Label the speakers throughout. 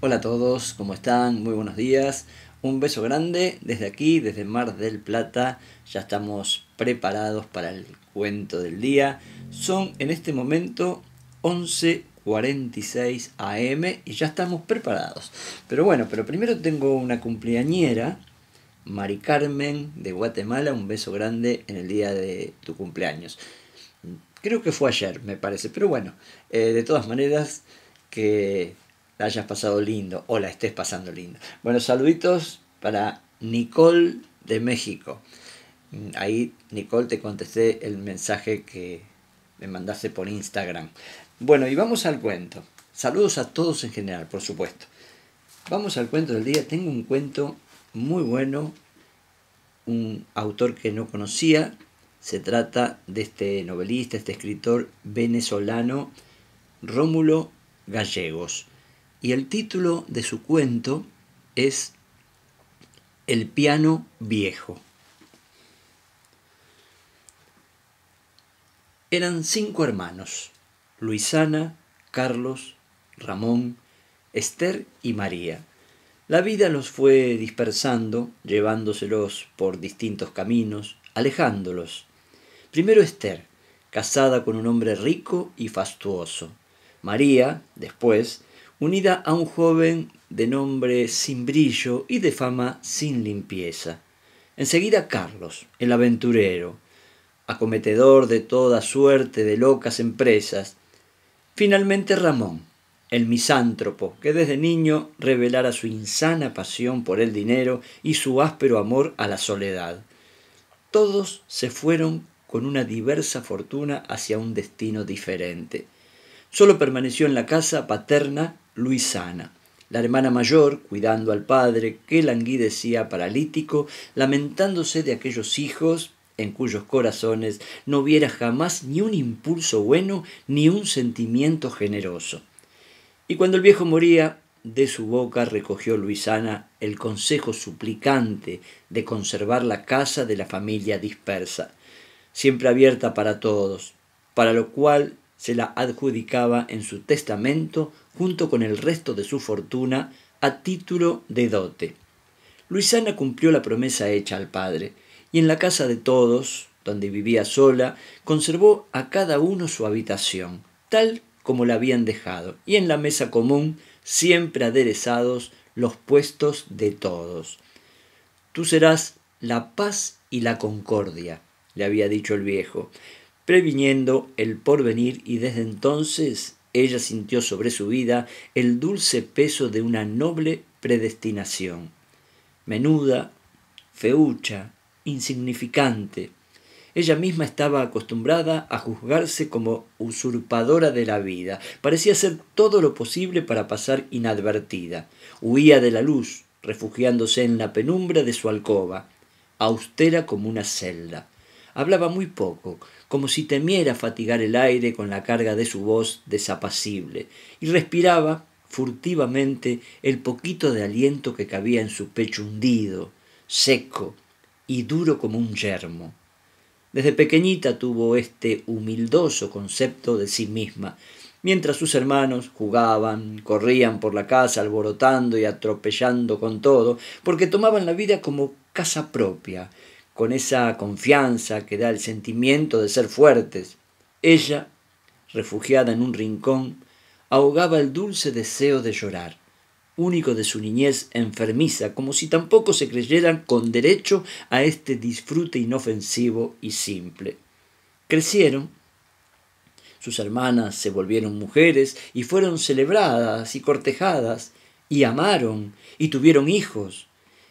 Speaker 1: Hola a todos, ¿cómo están? Muy buenos días. Un beso grande desde aquí, desde Mar del Plata. Ya estamos preparados para el cuento del día. Son en este momento 11.46 am y ya estamos preparados. Pero bueno, pero primero tengo una cumpleañera, Mari Carmen de Guatemala. Un beso grande en el día de tu cumpleaños. Creo que fue ayer, me parece. Pero bueno, eh, de todas maneras, que la hayas pasado lindo o la estés pasando lindo. Bueno, saluditos para Nicole de México. Mm, ahí, Nicole, te contesté el mensaje que me mandaste por Instagram. Bueno, y vamos al cuento. Saludos a todos en general, por supuesto. Vamos al cuento del día. Tengo un cuento muy bueno, un autor que no conocía. Se trata de este novelista, este escritor venezolano, Rómulo Gallegos y el título de su cuento es El piano viejo. Eran cinco hermanos, Luisana, Carlos, Ramón, Esther y María. La vida los fue dispersando, llevándoselos por distintos caminos, alejándolos. Primero Esther, casada con un hombre rico y fastuoso. María, después, unida a un joven de nombre sin brillo y de fama sin limpieza. Enseguida Carlos, el aventurero, acometedor de toda suerte de locas empresas. Finalmente Ramón, el misántropo, que desde niño revelara su insana pasión por el dinero y su áspero amor a la soledad. Todos se fueron con una diversa fortuna hacia un destino diferente. Solo permaneció en la casa paterna Luisana. La hermana mayor, cuidando al padre, que languidecía paralítico, lamentándose de aquellos hijos en cuyos corazones no hubiera jamás ni un impulso bueno ni un sentimiento generoso. Y cuando el viejo moría, de su boca recogió Luisana el consejo suplicante de conservar la casa de la familia dispersa, siempre abierta para todos, para lo cual se la adjudicaba en su testamento junto con el resto de su fortuna a título de dote. Luisana cumplió la promesa hecha al padre, y en la casa de todos, donde vivía sola, conservó a cada uno su habitación, tal como la habían dejado, y en la mesa común siempre aderezados los puestos de todos. Tú serás la paz y la concordia, le había dicho el viejo previniendo el porvenir y desde entonces ella sintió sobre su vida el dulce peso de una noble predestinación. Menuda, feucha, insignificante, ella misma estaba acostumbrada a juzgarse como usurpadora de la vida. Parecía hacer todo lo posible para pasar inadvertida. Huía de la luz, refugiándose en la penumbra de su alcoba, austera como una celda. Hablaba muy poco, como si temiera fatigar el aire con la carga de su voz desapacible, y respiraba furtivamente el poquito de aliento que cabía en su pecho hundido, seco y duro como un yermo. Desde pequeñita tuvo este humildoso concepto de sí misma, mientras sus hermanos jugaban, corrían por la casa alborotando y atropellando con todo, porque tomaban la vida como casa propia, con esa confianza que da el sentimiento de ser fuertes. Ella, refugiada en un rincón, ahogaba el dulce deseo de llorar, único de su niñez enfermiza, como si tampoco se creyeran con derecho a este disfrute inofensivo y simple. Crecieron, sus hermanas se volvieron mujeres y fueron celebradas y cortejadas, y amaron y tuvieron hijos.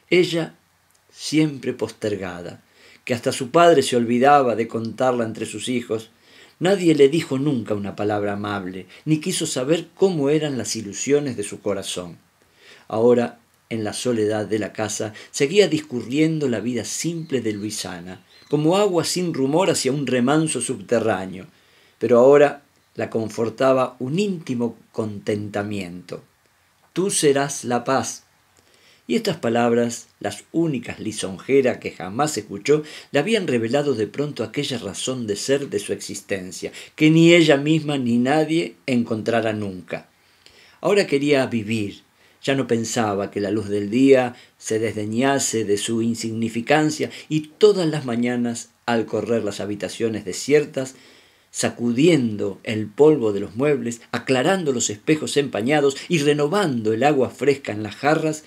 Speaker 1: Ella siempre postergada, que hasta su padre se olvidaba de contarla entre sus hijos, nadie le dijo nunca una palabra amable, ni quiso saber cómo eran las ilusiones de su corazón. Ahora, en la soledad de la casa, seguía discurriendo la vida simple de Luisana, como agua sin rumor hacia un remanso subterráneo, pero ahora la confortaba un íntimo contentamiento. Tú serás la paz, y estas palabras, las únicas lisonjeras que jamás escuchó, le habían revelado de pronto aquella razón de ser de su existencia, que ni ella misma ni nadie encontrara nunca. Ahora quería vivir, ya no pensaba que la luz del día se desdeñase de su insignificancia y todas las mañanas, al correr las habitaciones desiertas, sacudiendo el polvo de los muebles, aclarando los espejos empañados y renovando el agua fresca en las jarras,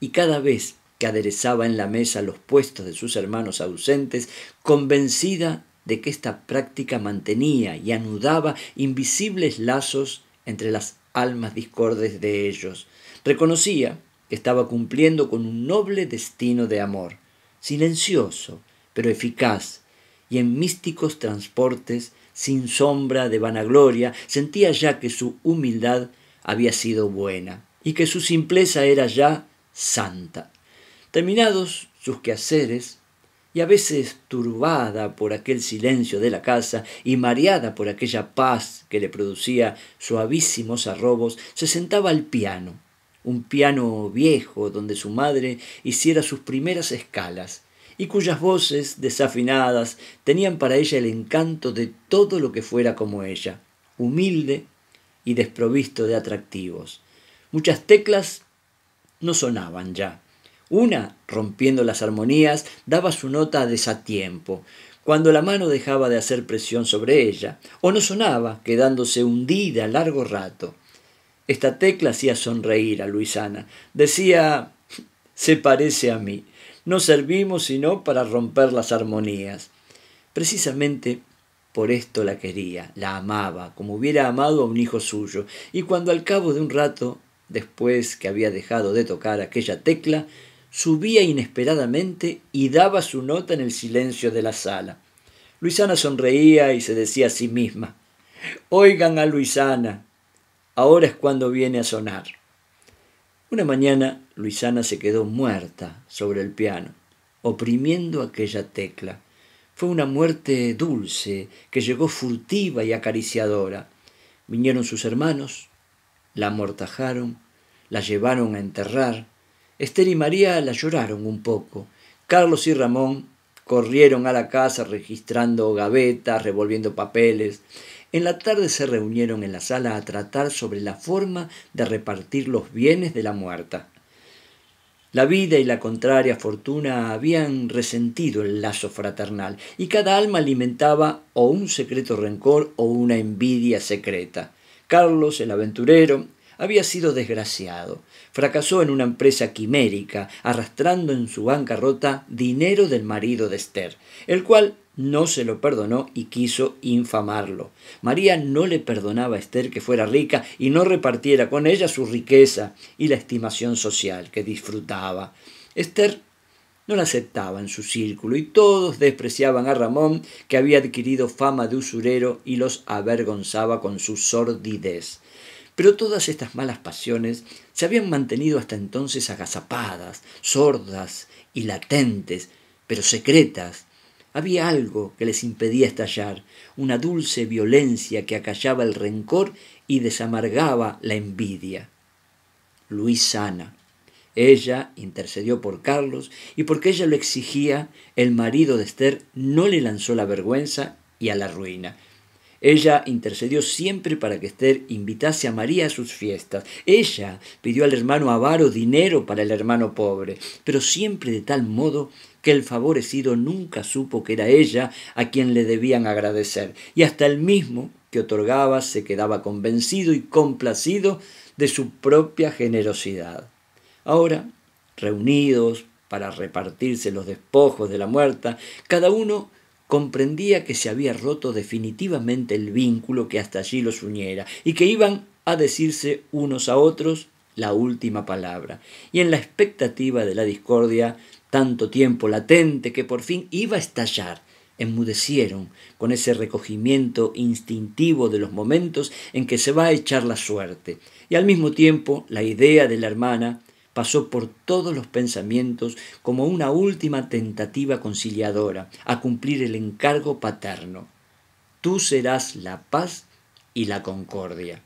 Speaker 1: y cada vez que aderezaba en la mesa los puestos de sus hermanos ausentes, convencida de que esta práctica mantenía y anudaba invisibles lazos entre las almas discordes de ellos. Reconocía que estaba cumpliendo con un noble destino de amor, silencioso, pero eficaz, y en místicos transportes, sin sombra de vanagloria, sentía ya que su humildad había sido buena, y que su simpleza era ya santa. Terminados sus quehaceres, y a veces turbada por aquel silencio de la casa y mareada por aquella paz que le producía suavísimos arrobos, se sentaba al piano, un piano viejo donde su madre hiciera sus primeras escalas, y cuyas voces desafinadas tenían para ella el encanto de todo lo que fuera como ella, humilde y desprovisto de atractivos. Muchas teclas no sonaban ya. Una, rompiendo las armonías, daba su nota a desatiempo, cuando la mano dejaba de hacer presión sobre ella, o no sonaba, quedándose hundida largo rato. Esta tecla hacía sonreír a Luisana. Decía, se parece a mí. No servimos sino para romper las armonías. Precisamente por esto la quería, la amaba, como hubiera amado a un hijo suyo, y cuando al cabo de un rato después que había dejado de tocar aquella tecla, subía inesperadamente y daba su nota en el silencio de la sala. Luisana sonreía y se decía a sí misma, Oigan a Luisana, ahora es cuando viene a sonar. Una mañana Luisana se quedó muerta sobre el piano, oprimiendo aquella tecla. Fue una muerte dulce que llegó furtiva y acariciadora. Vinieron sus hermanos, la amortajaron, la llevaron a enterrar. Esther y María la lloraron un poco. Carlos y Ramón corrieron a la casa registrando gavetas, revolviendo papeles. En la tarde se reunieron en la sala a tratar sobre la forma de repartir los bienes de la muerta. La vida y la contraria fortuna habían resentido el lazo fraternal y cada alma alimentaba o un secreto rencor o una envidia secreta. Carlos, el aventurero, había sido desgraciado. Fracasó en una empresa quimérica, arrastrando en su bancarrota dinero del marido de Esther, el cual no se lo perdonó y quiso infamarlo. María no le perdonaba a Esther que fuera rica y no repartiera con ella su riqueza y la estimación social que disfrutaba. Esther no la aceptaban en su círculo y todos despreciaban a Ramón, que había adquirido fama de usurero y los avergonzaba con su sordidez. Pero todas estas malas pasiones se habían mantenido hasta entonces agazapadas, sordas y latentes, pero secretas. Había algo que les impedía estallar, una dulce violencia que acallaba el rencor y desamargaba la envidia. Luisana ella intercedió por Carlos y porque ella lo exigía, el marido de Esther no le lanzó la vergüenza y a la ruina. Ella intercedió siempre para que Esther invitase a María a sus fiestas. Ella pidió al hermano avaro dinero para el hermano pobre, pero siempre de tal modo que el favorecido nunca supo que era ella a quien le debían agradecer. Y hasta el mismo que otorgaba se quedaba convencido y complacido de su propia generosidad. Ahora, reunidos para repartirse los despojos de la muerta, cada uno comprendía que se había roto definitivamente el vínculo que hasta allí los uniera y que iban a decirse unos a otros la última palabra. Y en la expectativa de la discordia, tanto tiempo latente que por fin iba a estallar, enmudecieron con ese recogimiento instintivo de los momentos en que se va a echar la suerte. Y al mismo tiempo la idea de la hermana pasó por todos los pensamientos como una última tentativa conciliadora a cumplir el encargo paterno. Tú serás la paz y la concordia.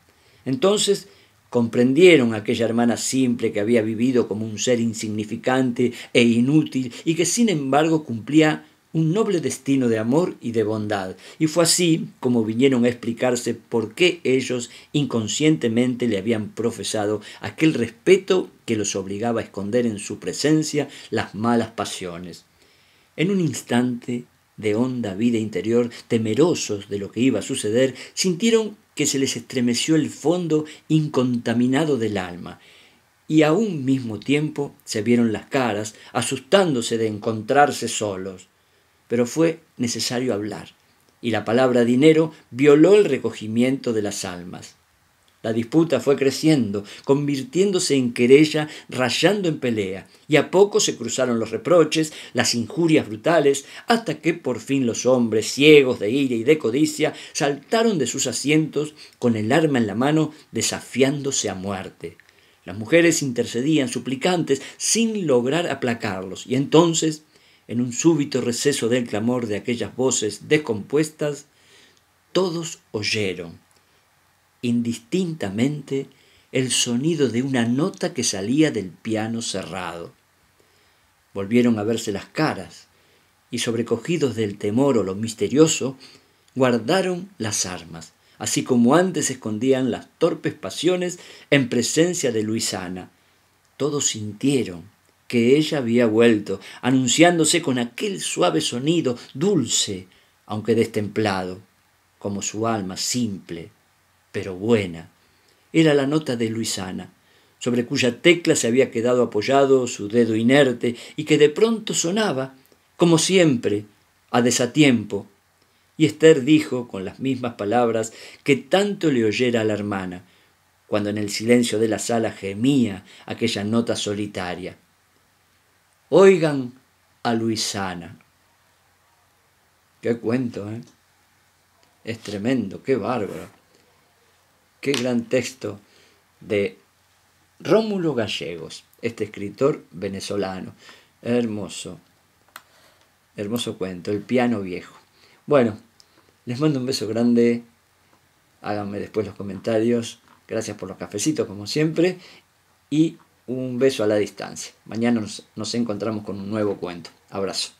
Speaker 1: Entonces comprendieron aquella hermana simple que había vivido como un ser insignificante e inútil y que sin embargo cumplía un noble destino de amor y de bondad, y fue así como vinieron a explicarse por qué ellos inconscientemente le habían profesado aquel respeto que los obligaba a esconder en su presencia las malas pasiones. En un instante de honda vida interior, temerosos de lo que iba a suceder, sintieron que se les estremeció el fondo incontaminado del alma, y a un mismo tiempo se vieron las caras, asustándose de encontrarse solos pero fue necesario hablar, y la palabra dinero violó el recogimiento de las almas. La disputa fue creciendo, convirtiéndose en querella, rayando en pelea, y a poco se cruzaron los reproches, las injurias brutales, hasta que por fin los hombres, ciegos de ira y de codicia, saltaron de sus asientos con el arma en la mano, desafiándose a muerte. Las mujeres intercedían suplicantes sin lograr aplacarlos, y entonces en un súbito receso del clamor de aquellas voces descompuestas, todos oyeron, indistintamente, el sonido de una nota que salía del piano cerrado. Volvieron a verse las caras y, sobrecogidos del temor o lo misterioso, guardaron las armas, así como antes escondían las torpes pasiones en presencia de Luisana. Todos sintieron que ella había vuelto, anunciándose con aquel suave sonido, dulce, aunque destemplado, como su alma simple, pero buena. Era la nota de Luisana, sobre cuya tecla se había quedado apoyado su dedo inerte y que de pronto sonaba, como siempre, a desatiempo. Y Esther dijo, con las mismas palabras, que tanto le oyera a la hermana, cuando en el silencio de la sala gemía aquella nota solitaria. Oigan a Luisana. Qué cuento, ¿eh? Es tremendo, qué bárbaro. Qué gran texto de Rómulo Gallegos, este escritor venezolano. Hermoso, hermoso cuento, El piano viejo. Bueno, les mando un beso grande. Háganme después los comentarios. Gracias por los cafecitos, como siempre. Y un beso a la distancia. Mañana nos, encontramos con un nuevo cuento. Abrazo.